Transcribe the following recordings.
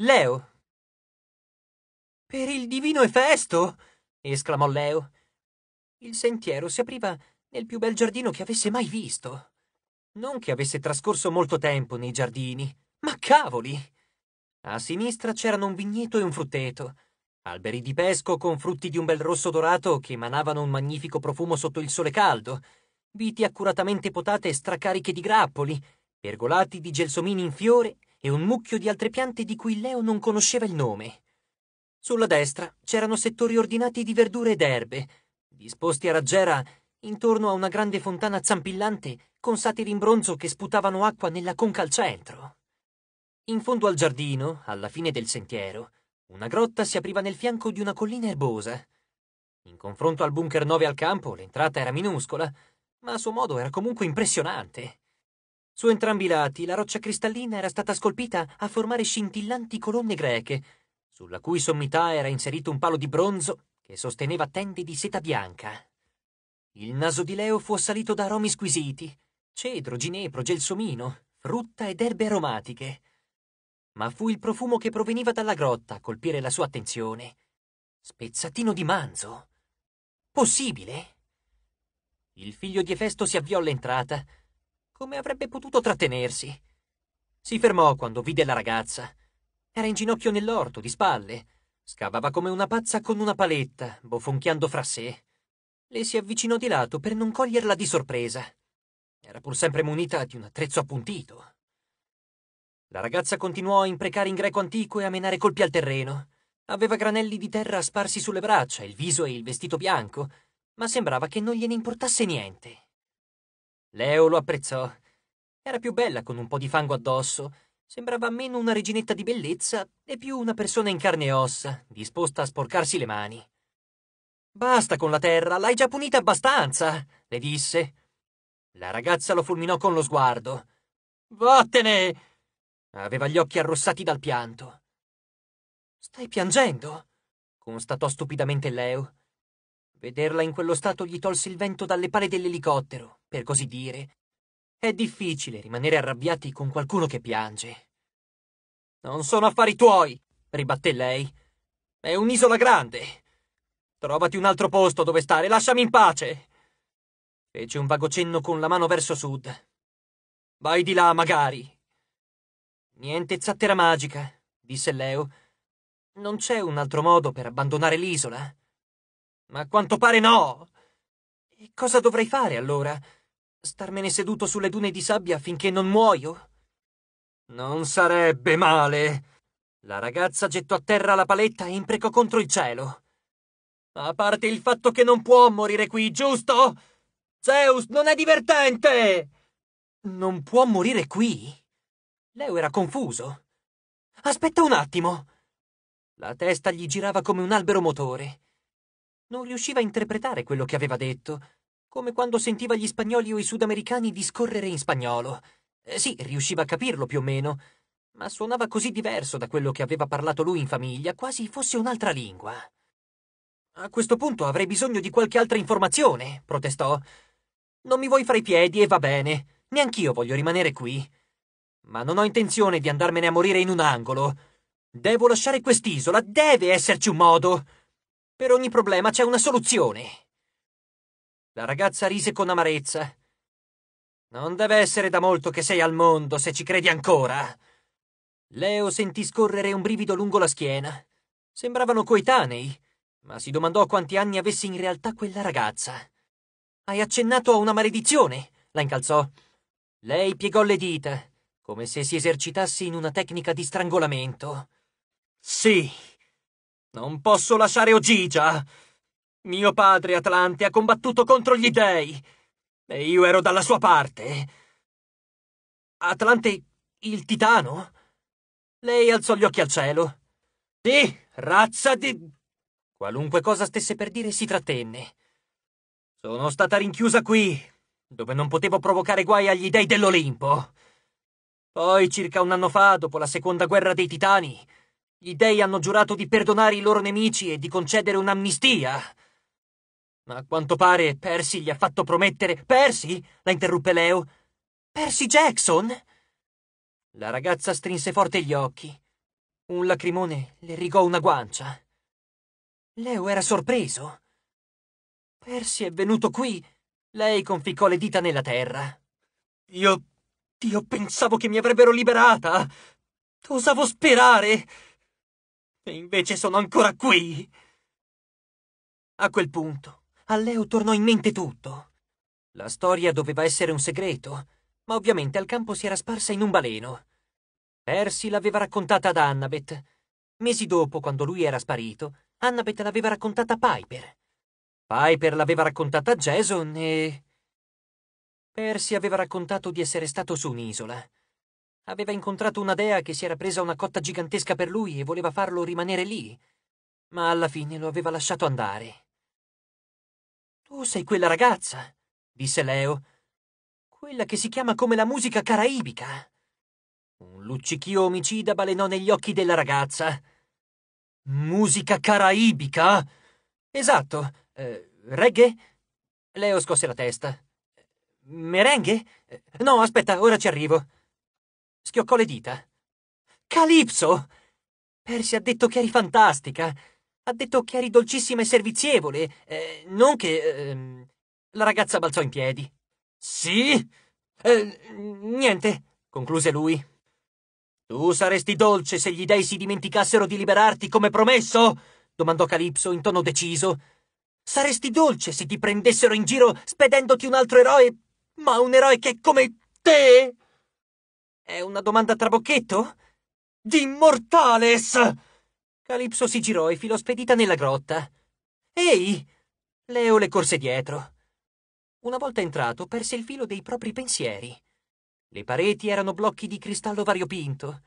Leo. Per il divino Efesto! esclamò Leo. Il sentiero si apriva nel più bel giardino che avesse mai visto. Non che avesse trascorso molto tempo nei giardini, ma cavoli! A sinistra c'erano un vigneto e un frutteto, alberi di pesco con frutti di un bel rosso dorato che emanavano un magnifico profumo sotto il sole caldo, viti accuratamente potate e stracariche di grappoli, pergolati di gelsomini in fiore e un mucchio di altre piante di cui Leo non conosceva il nome. Sulla destra c'erano settori ordinati di verdure ed erbe, disposti a raggiera intorno a una grande fontana zampillante con satiri in bronzo che sputavano acqua nella conca al centro. In fondo al giardino, alla fine del sentiero, una grotta si apriva nel fianco di una collina erbosa. In confronto al bunker 9 al campo, l'entrata era minuscola, ma a suo modo era comunque impressionante. Su entrambi i lati la roccia cristallina era stata scolpita a formare scintillanti colonne greche, sulla cui sommità era inserito un palo di bronzo che sosteneva tende di seta bianca. Il naso di Leo fu assalito da aromi squisiti, cedro, ginepro, gelsomino, frutta ed erbe aromatiche. Ma fu il profumo che proveniva dalla grotta a colpire la sua attenzione. Spezzatino di manzo. Possibile? Il figlio di Efesto si avviò all'entrata come avrebbe potuto trattenersi? Si fermò quando vide la ragazza. Era in ginocchio nell'orto, di spalle. Scavava come una pazza con una paletta, bofonchiando fra sé. Le si avvicinò di lato per non coglierla di sorpresa. Era pur sempre munita di un attrezzo appuntito. La ragazza continuò a imprecare in greco antico e a menare colpi al terreno. Aveva granelli di terra sparsi sulle braccia, il viso e il vestito bianco, ma sembrava che non gliene importasse niente. Leo lo apprezzò. Era più bella con un po' di fango addosso, sembrava meno una reginetta di bellezza e più una persona in carne e ossa, disposta a sporcarsi le mani. Basta con la terra, l'hai già punita abbastanza, le disse. La ragazza lo fulminò con lo sguardo. Vattene! Aveva gli occhi arrossati dal pianto. Stai piangendo? constatò stupidamente Leo. Vederla in quello stato gli tolse il vento dalle pale dell'elicottero, per così dire. È difficile rimanere arrabbiati con qualcuno che piange. Non sono affari tuoi, ribatté lei. È un'isola grande. Trovati un altro posto dove stare, lasciami in pace. Fece un vago cenno con la mano verso sud. Vai di là, magari. Niente zattera magica, disse Leo. Non c'è un altro modo per abbandonare l'isola. Ma a quanto pare no! E cosa dovrei fare allora? Starmene seduto sulle dune di sabbia finché non muoio? Non sarebbe male. La ragazza gettò a terra la paletta e imprecò contro il cielo. A parte il fatto che non può morire qui, giusto? Zeus, non è divertente! Non può morire qui? Leo era confuso. Aspetta un attimo! La testa gli girava come un albero motore. Non riusciva a interpretare quello che aveva detto, come quando sentiva gli spagnoli o i sudamericani discorrere in spagnolo. Eh, sì, riusciva a capirlo più o meno, ma suonava così diverso da quello che aveva parlato lui in famiglia, quasi fosse un'altra lingua. A questo punto avrei bisogno di qualche altra informazione, protestò. Non mi vuoi fra i piedi e va bene, neanch'io voglio rimanere qui. Ma non ho intenzione di andarmene a morire in un angolo. Devo lasciare quest'isola, deve esserci un modo. Per ogni problema c'è una soluzione. La ragazza rise con amarezza. Non deve essere da molto che sei al mondo, se ci credi ancora. Leo sentì scorrere un brivido lungo la schiena. Sembravano coetanei, ma si domandò quanti anni avesse in realtà quella ragazza. Hai accennato a una maledizione, la incalzò. Lei piegò le dita, come se si esercitasse in una tecnica di strangolamento. Sì, non posso lasciare Ogigia! Mio padre Atlante ha combattuto contro gli dei e io ero dalla sua parte. Atlante il titano? Lei alzò gli occhi al cielo. Sì, razza di... Qualunque cosa stesse per dire si trattenne. Sono stata rinchiusa qui, dove non potevo provocare guai agli dei dell'Olimpo. Poi, circa un anno fa, dopo la seconda guerra dei titani, gli dei hanno giurato di perdonare i loro nemici e di concedere un'amnistia. Ma a quanto pare Percy gli ha fatto promettere... Percy? la interruppe Leo. Percy Jackson? La ragazza strinse forte gli occhi. Un lacrimone le rigò una guancia. Leo era sorpreso. Percy è venuto qui. Lei conficcò le dita nella terra. Io... Dio, pensavo che mi avrebbero liberata. Osavo sperare. E invece sono ancora qui! A quel punto, a Leo tornò in mente tutto. La storia doveva essere un segreto, ma ovviamente al campo si era sparsa in un baleno. Percy l'aveva raccontata ad Annabeth. Mesi dopo, quando lui era sparito, Annabeth l'aveva raccontata a Piper. Piper l'aveva raccontata a Jason e... Percy aveva raccontato di essere stato su un'isola. Aveva incontrato una dea che si era presa una cotta gigantesca per lui e voleva farlo rimanere lì, ma alla fine lo aveva lasciato andare. Tu sei quella ragazza, disse Leo, quella che si chiama come la musica caraibica. Un luccichio omicida balenò negli occhi della ragazza. Musica caraibica? Esatto. Eh, reggae? Leo scosse la testa. Merengue? No, aspetta, ora ci arrivo. Schioccò le dita. Calipso! Percy ha detto che eri fantastica. Ha detto che eri dolcissima e servizievole. Eh, non che... Eh... La ragazza balzò in piedi. Sì? Eh, niente, concluse lui. Tu saresti dolce se gli dei si dimenticassero di liberarti come promesso? domandò Calipso in tono deciso. Saresti dolce se ti prendessero in giro spedendoti un altro eroe, ma un eroe che è come te? È una domanda a trabocchetto? D'immortales! Calipso si girò e filò spedita nella grotta. Ehi! Leo le corse dietro. Una volta entrato, perse il filo dei propri pensieri. Le pareti erano blocchi di cristallo variopinto.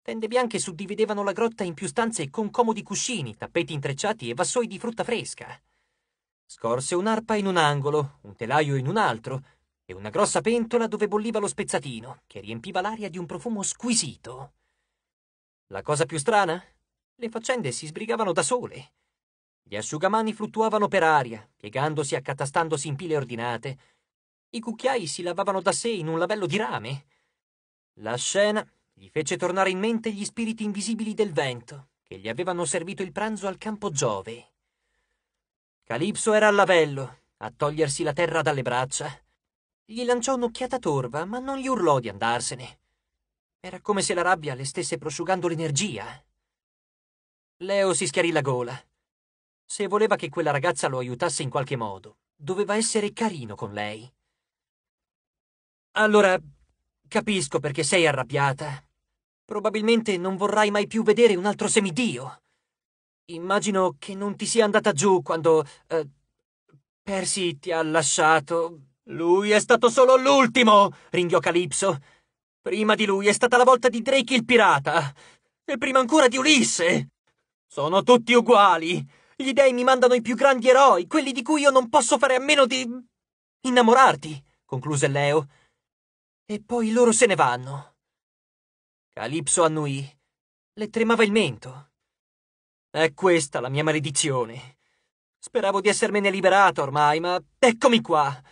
Tende bianche suddividevano la grotta in più stanze con comodi cuscini, tappeti intrecciati e vassoi di frutta fresca. Scorse un'arpa in un angolo, un telaio in un altro, e una grossa pentola dove bolliva lo spezzatino, che riempiva l'aria di un profumo squisito. La cosa più strana? Le faccende si sbrigavano da sole. Gli asciugamani fluttuavano per aria, piegandosi e accatastandosi in pile ordinate. I cucchiai si lavavano da sé in un lavello di rame. La scena gli fece tornare in mente gli spiriti invisibili del vento, che gli avevano servito il pranzo al campo Giove. Calipso era al lavello, a togliersi la terra dalle braccia, gli lanciò un'occhiata torva, ma non gli urlò di andarsene. Era come se la rabbia le stesse prosciugando l'energia. Leo si schiarì la gola. Se voleva che quella ragazza lo aiutasse in qualche modo, doveva essere carino con lei. Allora, capisco perché sei arrabbiata. Probabilmente non vorrai mai più vedere un altro semidio. Immagino che non ti sia andata giù quando... Eh, Percy ti ha lasciato lui è stato solo l'ultimo, ringhiò Calipso. Prima di lui è stata la volta di Drake il pirata. E prima ancora di Ulisse. Sono tutti uguali. Gli dei mi mandano i più grandi eroi, quelli di cui io non posso fare a meno di... innamorarti, concluse Leo. E poi loro se ne vanno. Calipso annuì. Le tremava il mento. È questa la mia maledizione. Speravo di essermene liberato ormai, ma eccomi qua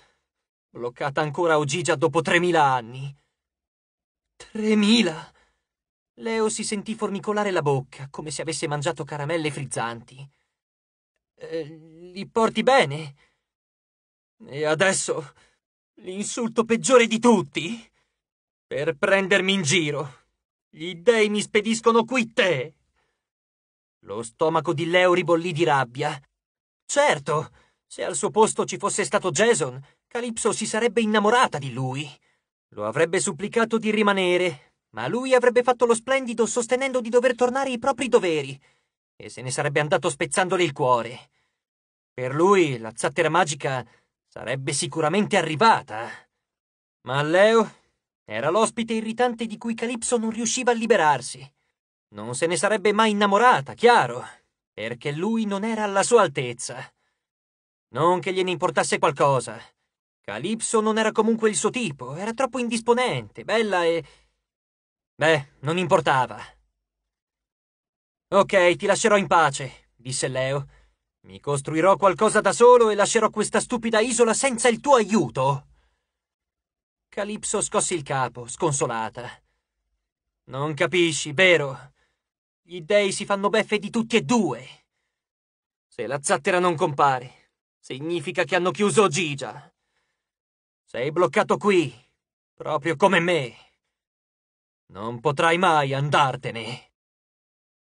bloccata ancora Ogigia dopo tremila anni. 3.000! Leo si sentì formicolare la bocca, come se avesse mangiato caramelle frizzanti. Eh, li porti bene? E adesso l'insulto peggiore di tutti? Per prendermi in giro. Gli dei mi spediscono qui te! Lo stomaco di Leo ribollì di rabbia. Certo, se al suo posto ci fosse stato Jason, Calipso si sarebbe innamorata di lui. Lo avrebbe supplicato di rimanere, ma lui avrebbe fatto lo splendido sostenendo di dover tornare ai propri doveri e se ne sarebbe andato spezzandole il cuore. Per lui la zattera magica sarebbe sicuramente arrivata. Ma Leo era l'ospite irritante di cui Calipso non riusciva a liberarsi. Non se ne sarebbe mai innamorata, chiaro, perché lui non era alla sua altezza. Non che gliene importasse qualcosa. Calipso non era comunque il suo tipo, era troppo indisponente, bella e... Beh, non importava. Ok, ti lascerò in pace, disse Leo. Mi costruirò qualcosa da solo e lascerò questa stupida isola senza il tuo aiuto. Calipso scosse il capo, sconsolata. Non capisci, vero? Gli dei si fanno beffe di tutti e due. Se la zattera non compare, significa che hanno chiuso Gigia. Sei bloccato qui, proprio come me. Non potrai mai andartene.